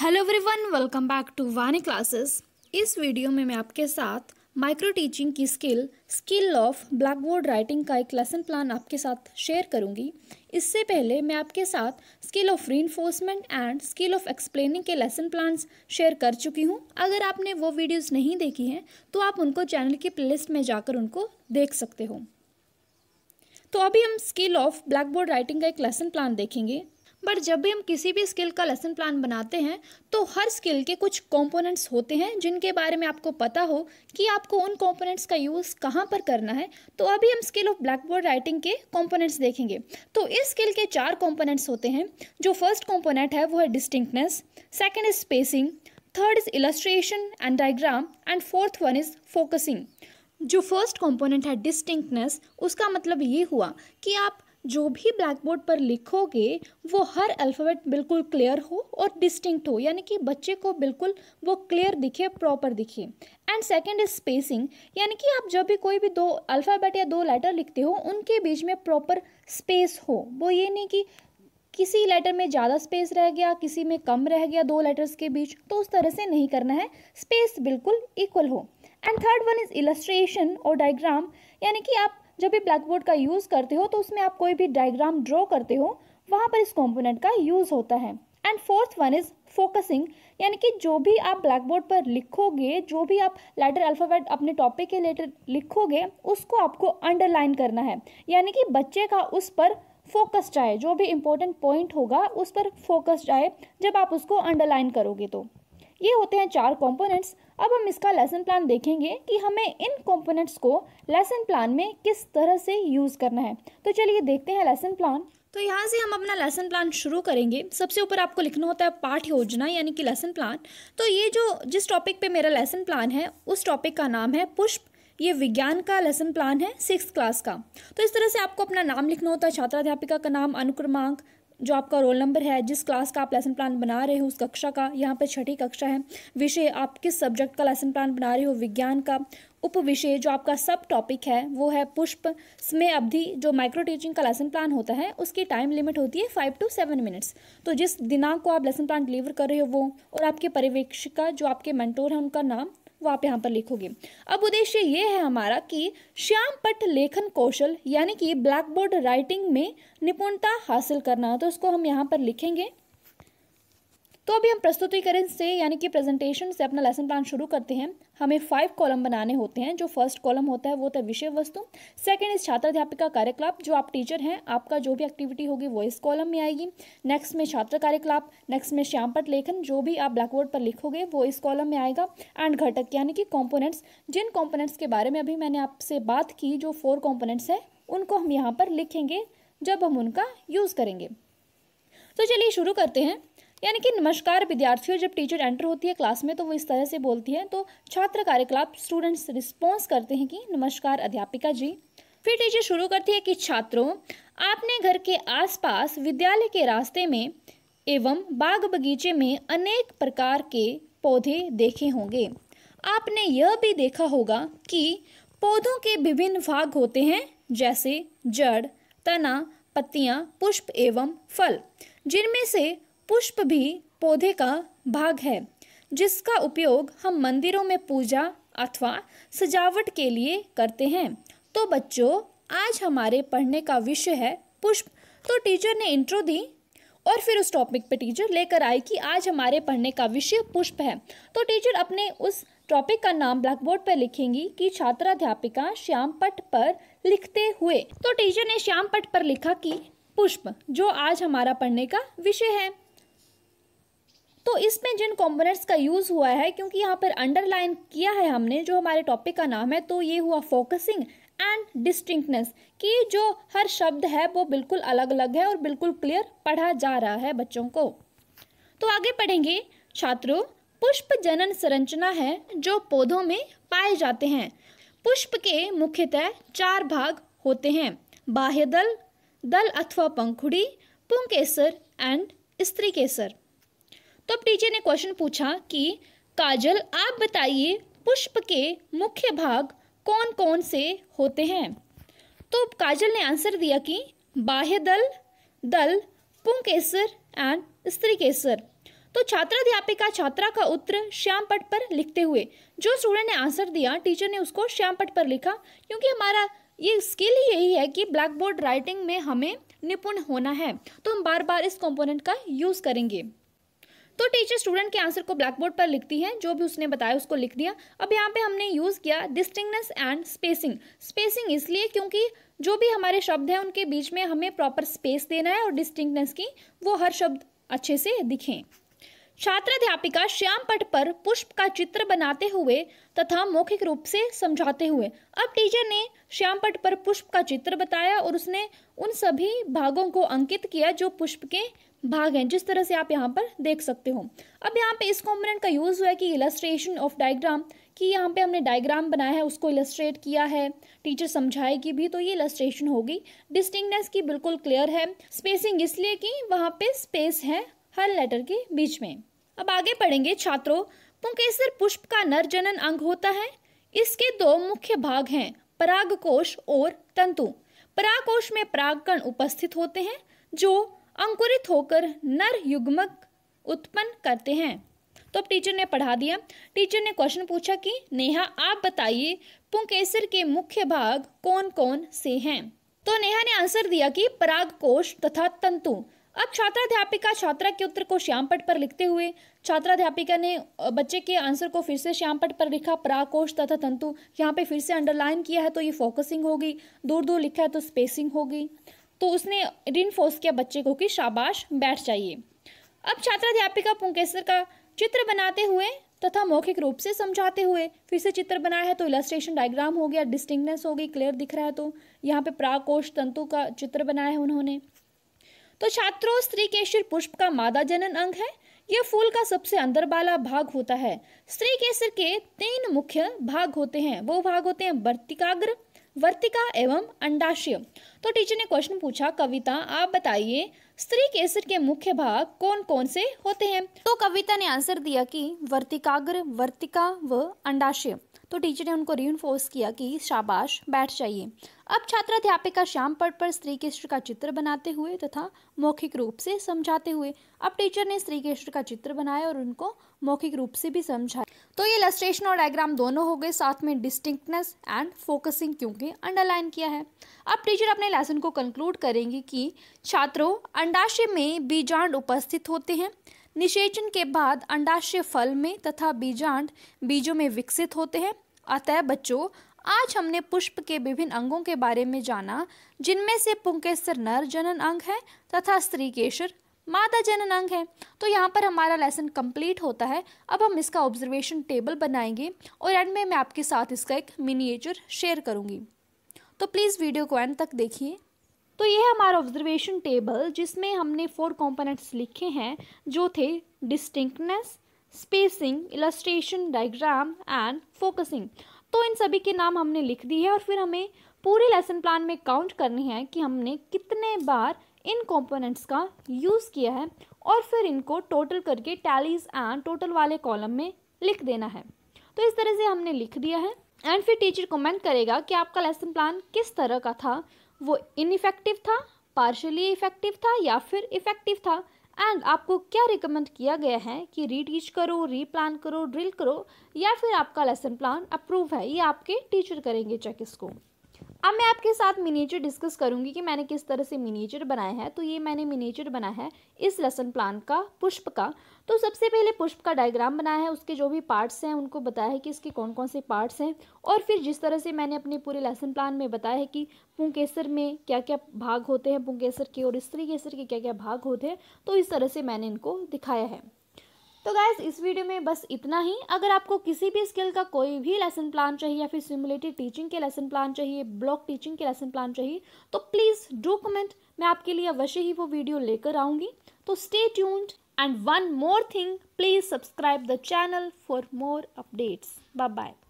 hello everyone welcome back to Vani classes इस video में मैं आपके साथ माइक्रो टीचिंग की skill skill of blackboard writing का एक लेसन प्लान आपके साथ शेयर करूंगी इससे पहले मैं आपके साथ स्किल ऑफ री एंड स्किल ऑफ एक्सप्लेनिंग के लेसन प्लान्स शेयर कर चुकी हूं अगर आपने वो वीडियोस नहीं देखी हैं तो आप उनको चैनल की लिस्ट में जाकर उनको देख सकते हो तो अभी हम skill of blackboard writing का एक लेसन प्लान देखेंगे बट जब भी हम किसी भी स्किल का लेसन प्लान बनाते हैं तो हर स्किल के कुछ कंपोनेंट्स होते हैं जिनके बारे में आपको पता हो कि आपको उन कंपोनेंट्स का यूज़ कहाँ पर करना है तो अभी हम skill of blackboard writing के कंपोनेंट्स देखेंगे तो इस स्किल के चार कंपोनेंट्स होते हैं जो फर्स्ट कॉम्पोनेंट है वो है distinctness second is spacing third is illustration and diagram and fourth one is focusing जो फर्स्ट कंपोनेंट है डिस्टिंक्टनेस उसका मतलब ये हुआ कि आप जो भी ब्लैक बोर्ड पर लिखोगे वो हर अल्फ़ाबेट बिल्कुल क्लियर हो और डिस्टिंक्ट हो यानी कि बच्चे को बिल्कुल वो क्लियर दिखे प्रॉपर दिखे एंड सेकेंड इज स्पेसिंग यानी कि आप जब भी कोई भी दो अल्फ़ाबेट या दो लेटर लिखते हो उनके बीच में प्रॉपर स्पेस हो वो ये नहीं कि किसी लेटर में ज़्यादा स्पेस रह गया किसी में कम रह गया दो लेटर्स के बीच तो उस तरह से नहीं करना है स्पेस बिल्कुल इक्वल हो and third one is illustration और डायग्राम यानी कि आप जब भी ब्लैक बोर्ड का यूज़ करते हो तो उसमें आप कोई भी डायग्राम ड्रॉ करते हो वहाँ पर इस कॉम्पोनेंट का यूज़ होता है and fourth one is focusing यानी कि जो भी आप ब्लैक बोर्ड पर लिखोगे जो भी आप लेटर अल्फ़ाबेट अपने टॉपिक के लेटर लिखोगे उसको आपको अंडरलाइन करना है यानी कि बच्चे का उस पर फोकस जाए जो भी इम्पोर्टेंट पॉइंट होगा उस पर फोकस जाए जब आप उसको अंडरलाइन करोगे तो ये होते हैं चार कंपोनेंट्स अब हम इसका लेसन प्लान देखेंगे कि हमें इन कंपोनेंट्स को लेसन प्लान में किस तरह से यूज़ करना है तो चलिए देखते हैं लेसन प्लान तो यहाँ से हम अपना लेसन प्लान शुरू करेंगे सबसे ऊपर आपको लिखना होता है पाठ योजना यानी कि लेसन प्लान तो ये जो जिस टॉपिक पे मेरा लेसन प्लान है उस टॉपिक का नाम है पुष्प ये विज्ञान का लेसन प्लान है सिक्स क्लास का तो इस तरह से आपको अपना नाम लिखना होता है छात्राध्यापिका का नाम अनुक्रमांक जो आपका रोल नंबर है जिस क्लास का आप लेसन प्लान बना रहे हो उस कक्षा का यहाँ पर छठी कक्षा है विषय आप किस सब्जेक्ट का लेसन प्लान बना रहे हो विज्ञान का उप विषय जो आपका सब टॉपिक है वो है पुष्प समय अवधि जो माइक्रो टीचिंग का लेसन प्लान होता है उसकी टाइम लिमिट होती है फाइव टू सेवन मिनट्स तो जिस दिनांक को आप लेसन प्लान डिलीवर कर रहे हो वो और आपके पर्यवेक्षिका जो आपके मेंटोर हैं उनका नाम वो आप यहाँ पर लिखोगे अब उद्देश्य ये है हमारा कि श्याम पट लेखन कौशल यानी कि ब्लैक बोर्ड राइटिंग में निपुणता हासिल करना तो उसको हम यहाँ पर लिखेंगे तो अभी हम प्रस्तुतिकरण से यानी कि प्रेजेंटेशन से अपना लेसन प्लान शुरू करते हैं हमें फाइव कॉलम बनाने होते हैं जो फर्स्ट कॉलम होता है वो होता है विषय वस्तु सेकंड इस छात्र अध्यापिका कार्यकलाप जो आप टीचर हैं आपका जो भी एक्टिविटी होगी वो इस कॉलम में आएगी नेक्स्ट में छात्र कार्यकलाप नेक्स्ट में श्यामपट लेखन जो भी आप ब्लैकबोर्ड पर लिखोगे वो इस कॉलम में आएगा एंड घटक यानी कि कॉम्पोनेंट्स जिन कॉम्पोनेंट्स के बारे में अभी मैंने आपसे बात की जो फोर कॉम्पोनेंट्स हैं उनको हम यहाँ पर लिखेंगे जब हम उनका यूज़ करेंगे तो चलिए शुरू करते हैं यानी कि नमस्कार विद्यार्थियों जब टीचर एंटर होती है क्लास में तो वो इस तरह से बोलती है तो छात्र कार्यकलाप स्टूडेंट्स रिस्पॉन्स करते हैं कि नमस्कार अध्यापिका जी फिर टीचर शुरू करती है कि छात्रों आपने घर के आसपास विद्यालय के रास्ते में एवं बाग बगीचे में अनेक प्रकार के पौधे देखे होंगे आपने यह भी देखा होगा कि पौधों के विभिन्न भाग होते हैं जैसे जड़ तना पत्तियां, पुष्प एवं फल जिनमें से पुष्प भी पौधे का भाग है जिसका उपयोग हम मंदिरों में पूजा अथवा सजावट के लिए करते हैं तो बच्चों आज हमारे पढ़ने का विषय है पुष्प तो टीचर ने इंट्रो दी और फिर उस टॉपिक पे टीचर लेकर आई कि आज हमारे पढ़ने का विषय पुष्प है तो टीचर अपने उस टॉपिक का नाम ब्लैक बोर्ड पर लिखेंगी कि छात्राध्यापिका श्याम पट पर लिखते हुए तो टीचर ने श्याम पट पर लिखा कि पुष्प जो आज हमारा पढ़ने का विषय है तो इसमें जिन कॉम्पोनेंट्स का यूज़ हुआ है क्योंकि यहाँ पर अंडरलाइन किया है हमने जो हमारे टॉपिक का नाम है तो ये हुआ फोकसिंग एंड डिस्टिंक्टनेस कि जो हर शब्द है वो बिल्कुल अलग अलग है और बिल्कुल क्लियर पढ़ा जा रहा है बच्चों को तो आगे पढ़ेंगे छात्रों पुष्प जनन संरचना है जो पौधों में पाए जाते हैं पुष्प के मुख्यतः चार भाग होते हैं बाह्य दल दल अथवा पंखुड़ी पुंकेसर एंड स्त्री केसर तो अब टीचर ने क्वेश्चन पूछा कि काजल आप बताइए पुष्प के मुख्य भाग कौन कौन से होते हैं तो काजल ने आंसर दिया कि बाह्य दल दल केसर एंड स्त्री केसर तो छात्राध्यापिका छात्रा का उत्तर श्याम पट पर लिखते हुए जो स्टूडेंट ने आंसर दिया टीचर ने उसको श्याम पट पर लिखा क्योंकि हमारा ये स्किल ही यही है कि ब्लैक बोर्ड राइटिंग में हमें निपुण होना है तो हम बार बार इस कंपोनेंट का यूज़ करेंगे तो टीचर स्टूडेंट के आंसर को ब्लैक बोर्ड पर लिखती है जो भी उसने बताया उसको लिख दिया अब यहाँ पे हमने यूज़ किया डिस्टिंगनेस एंड स्पेसिंग स्पेसिंग इसलिए क्योंकि जो भी हमारे शब्द हैं उनके बीच में हमें प्रॉपर स्पेस देना है और डिस्टिंगनेस की वो हर शब्द अच्छे से दिखें छात्राध्यापिका श्याम पट पर पुष्प का चित्र बनाते हुए तथा मौखिक रूप से समझाते हुए अब टीचर ने श्याम पट पर पुष्प का चित्र बताया और उसने उन सभी भागों को अंकित किया जो पुष्प के भाग हैं जिस तरह से आप यहाँ पर देख सकते हो अब यहाँ पे इस कॉम्पोनेंट का यूज़ हुआ है कि इलस्ट्रेशन ऑफ डायग्राम कि यहाँ पे हमने डायग्राम बनाया है उसको इलस्ट्रेट किया है टीचर समझाएगी भी तो ये इलस्ट्रेशन होगी डिस्टिंगनेस की बिल्कुल क्लियर है स्पेसिंग इसलिए कि वहाँ पे स्पेस है हर लेटर के बीच में अब आगे पढ़ेंगे छात्रों पुंकेसर पुष्प का नर जनन अंग होता है इसके दो मुख्य भाग हैं परागकोश और तंतु परागकोश में परागकण उपस्थित होते हैं जो अंकुरित होकर नर युग्मक उत्पन्न करते हैं तो अब टीचर ने पढ़ा दिया टीचर ने क्वेश्चन पूछा कि नेहा आप बताइए पुंकेसर के मुख्य भाग कौन कौन से हैं तो नेहा ने आंसर दिया कि परागकोश तथा तंतु अब छात्राध्यापिका छात्रा के उत्तर को श्यामपट पर लिखते हुए छात्राध्यापिका ने बच्चे के आंसर को फिर से श्यामपट पर लिखा प्राकोष तथा तंतु यहाँ पे फिर से अंडरलाइन किया है तो ये फोकसिंग होगी दूर दूर लिखा है तो स्पेसिंग होगी तो उसने रिन फोर्स किया बच्चे को कि शाबाश बैठ जाइए अब छात्राध्यापिका पुंकेश्वर पुंकेसर का चित्र बनाते हुए तथा मौखिक रूप से समझाते हुए फिर से चित्र बनाया है तो इलस्ट्रेशन डायग्राम हो गया डिस्टिंगनेस हो गई क्लियर दिख रहा है तो यहाँ पे प्राकोष तंतु का चित्र बनाया है उन्होंने तो छात्रों स्त्री केसर पुष्प का मादा जनन अंग है यह फूल का सबसे अंदर वाला भाग होता है स्त्री केसर के तीन मुख्य भाग होते हैं वो भाग होते हैं वर्तिकाग्र वर्तिका एवं अंडाशय तो टीचर ने क्वेश्चन पूछा कविता आप बताइए स्त्री केसर के मुख्य भाग कौन कौन से होते हैं तो कविता ने आंसर दिया कि वर्तिकाग्र वर्तिका व अंडाशय तो टीचर ने उनको रीइन्फोर्स किया कि शाबाश बैठ जाइए अब छात्र अध्यापिका श्याम पट पर श्री कृष्ण का चित्र बनाते हुए तथा मौखिक रूप से समझाते हुए अब टीचर ने श्री कृष्ण का चित्र बनाया और उनको मौखिक रूप से भी समझा तो ये इलस्ट्रेशन और डायग्राम दोनों हो गए साथ में डिस्टिंक्टनेस एंड फोकसिंग क्योंकि अंडरलाइन किया है अब टीचर अपने लेसन को कंक्लूड करेंगे कि छात्रों अंडाशय में बीजांड उपस्थित होते हैं निषेचन के बाद अंडाशय फल में तथा बीजांड बीजों में विकसित होते हैं अतः बच्चों आज हमने पुष्प के विभिन्न अंगों के बारे में जाना जिनमें से पुंकेसर नर जनन अंग है तथा स्त्री केशर मादा जनन अंग है तो यहाँ पर हमारा लेसन कंप्लीट होता है अब हम इसका ऑब्जर्वेशन टेबल बनाएंगे और एंड में मैं आपके साथ इसका एक मिनिएचर शेयर करूँगी तो प्लीज़ वीडियो को एंड तक देखिए तो ये हमारा ऑब्जर्वेशन टेबल जिसमें हमने फोर कॉम्पोनेंट्स लिखे हैं जो थे distinctness spacing illustration diagram and focusing तो इन सभी के नाम हमने लिख दिए और फिर हमें पूरे लेसन प्लान में काउंट करनी है कि हमने कितने बार इन कंपोनेंट्स का यूज़ किया है और फिर इनको टोटल करके टैलीज एंड टोटल वाले कॉलम में लिख देना है तो इस तरह से हमने लिख दिया है एंड फिर टीचर कमेंट करेगा कि आपका लेसन प्लान किस तरह का था वो इनफेक्टिव था पार्शली इफेक्टिव था या फिर इफेक्टिव था एंड आपको क्या रिकमेंड किया गया है कि रीटीच करो रीप्लान करो ड्रिल करो या फिर आपका लेसन प्लान अप्रूव है ये आपके टीचर करेंगे चेक इसको अब मैं आपके साथ मिनीचर डिस्कस करूंगी कि मैंने किस तरह से मिनीचर बनाया है तो ये मैंने मिनीचर बनाया है इस लेसन प्लान का पुष्प का तो सबसे पहले पुष्प का डायग्राम बनाया है उसके जो भी पार्ट्स हैं उनको बताया है कि इसके कौन कौन से पार्ट्स हैं और फिर जिस तरह से मैंने अपने पूरे लेसन प्लान में बताया है कि पुंकेसर में क्या क्या भाग होते हैं पुंकेसर के और स्त्री केसर के क्या क्या भाग होते हैं तो इस तरह से मैंने इनको दिखाया है तो गैस इस वीडियो में बस इतना ही अगर आपको किसी भी स्किल का कोई भी लेसन प्लान चाहिए या फिर सिमुलेटेड टीचिंग के लेसन प्लान चाहिए ब्लॉक टीचिंग के लेसन प्लान चाहिए तो प्लीज़ डू कमेंट मैं आपके लिए अवश्य ही वो वीडियो लेकर आऊँगी तो stay tuned and one more thing please subscribe the channel for more updates bye bye